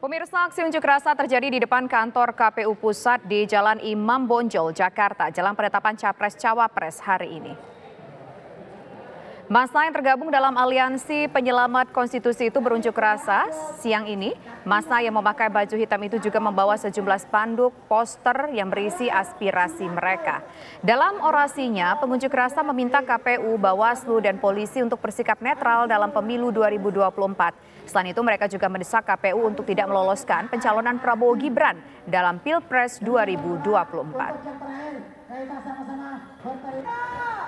Pemirsa aksi unjuk rasa terjadi di depan kantor KPU Pusat di Jalan Imam Bonjol, Jakarta jelang penetapan Capres-Cawapres hari ini. Masa yang tergabung dalam aliansi penyelamat konstitusi itu berunjuk rasa siang ini. Masa yang memakai baju hitam itu juga membawa sejumlah spanduk, poster yang berisi aspirasi mereka. Dalam orasinya, pengunjuk rasa meminta KPU, Bawaslu, dan polisi untuk bersikap netral dalam pemilu 2024. Selain itu, mereka juga mendesak KPU untuk tidak meloloskan pencalonan Prabowo Gibran dalam Pilpres 2024.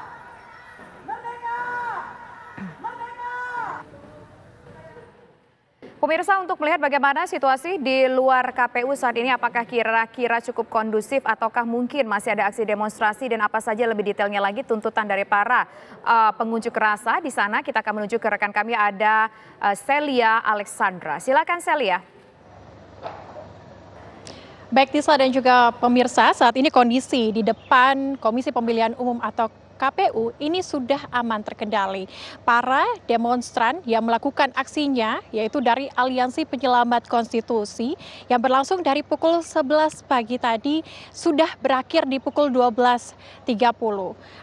Pemirsa untuk melihat bagaimana situasi di luar KPU saat ini apakah kira-kira cukup kondusif ataukah mungkin masih ada aksi demonstrasi dan apa saja lebih detailnya lagi tuntutan dari para uh, pengunjuk rasa di sana kita akan menuju ke rekan kami ada uh, Celia Alexandra. Silakan Celia. Baik Tisa dan juga pemirsa, saat ini kondisi di depan Komisi Pemilihan Umum atau KPU ini sudah aman terkendali. Para demonstran yang melakukan aksinya yaitu dari Aliansi Penyelamat Konstitusi yang berlangsung dari pukul 11 pagi tadi sudah berakhir di pukul 12.30.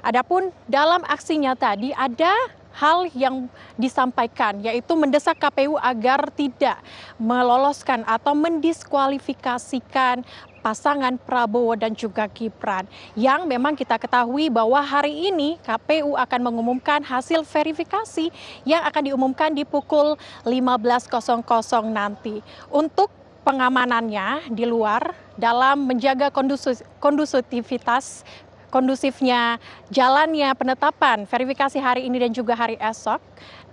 Adapun dalam aksinya tadi ada hal yang disampaikan yaitu mendesak KPU agar tidak meloloskan atau mendiskualifikasikan pasangan Prabowo dan juga Gibran yang memang kita ketahui bahwa hari ini KPU akan mengumumkan hasil verifikasi yang akan diumumkan di pukul 15.00 nanti. Untuk pengamanannya di luar dalam menjaga kondusivitas kondusifnya jalannya penetapan verifikasi hari ini dan juga hari esok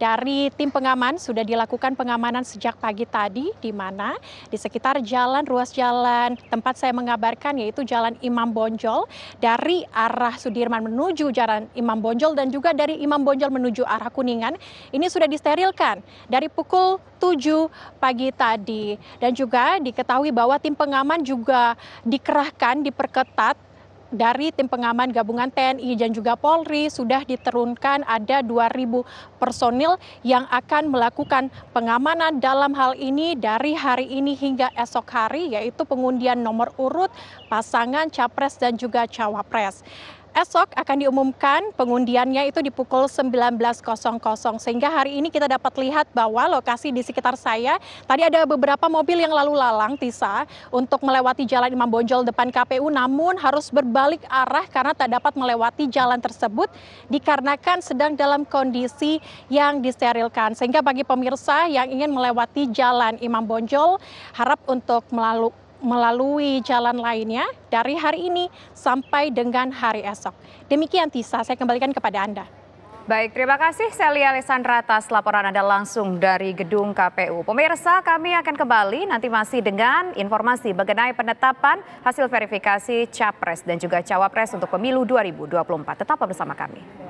dari tim pengaman sudah dilakukan pengamanan sejak pagi tadi di mana di sekitar jalan ruas jalan tempat saya mengabarkan yaitu Jalan Imam Bonjol dari arah Sudirman menuju Jalan Imam Bonjol dan juga dari Imam Bonjol menuju arah Kuningan ini sudah disterilkan dari pukul 7 pagi tadi dan juga diketahui bahwa tim pengaman juga dikerahkan diperketat dari tim pengaman gabungan TNI dan juga Polri sudah diterunkan ada 2.000 personil yang akan melakukan pengamanan dalam hal ini dari hari ini hingga esok hari yaitu pengundian nomor urut, pasangan, capres dan juga cawapres esok akan diumumkan pengundiannya itu di pukul 19.00 sehingga hari ini kita dapat lihat bahwa lokasi di sekitar saya tadi ada beberapa mobil yang lalu lalang Tisa untuk melewati jalan Imam Bonjol depan KPU namun harus berbalik arah karena tak dapat melewati jalan tersebut dikarenakan sedang dalam kondisi yang disterilkan sehingga bagi pemirsa yang ingin melewati jalan Imam Bonjol harap untuk melalui melalui jalan lainnya dari hari ini sampai dengan hari esok. Demikian Tisa, saya kembalikan kepada Anda. Baik, terima kasih Sally Alessandra atas laporan Anda langsung dari gedung KPU. Pemirsa, kami akan kembali nanti masih dengan informasi mengenai penetapan hasil verifikasi Capres dan juga Cawapres untuk pemilu 2024. Tetap bersama kami.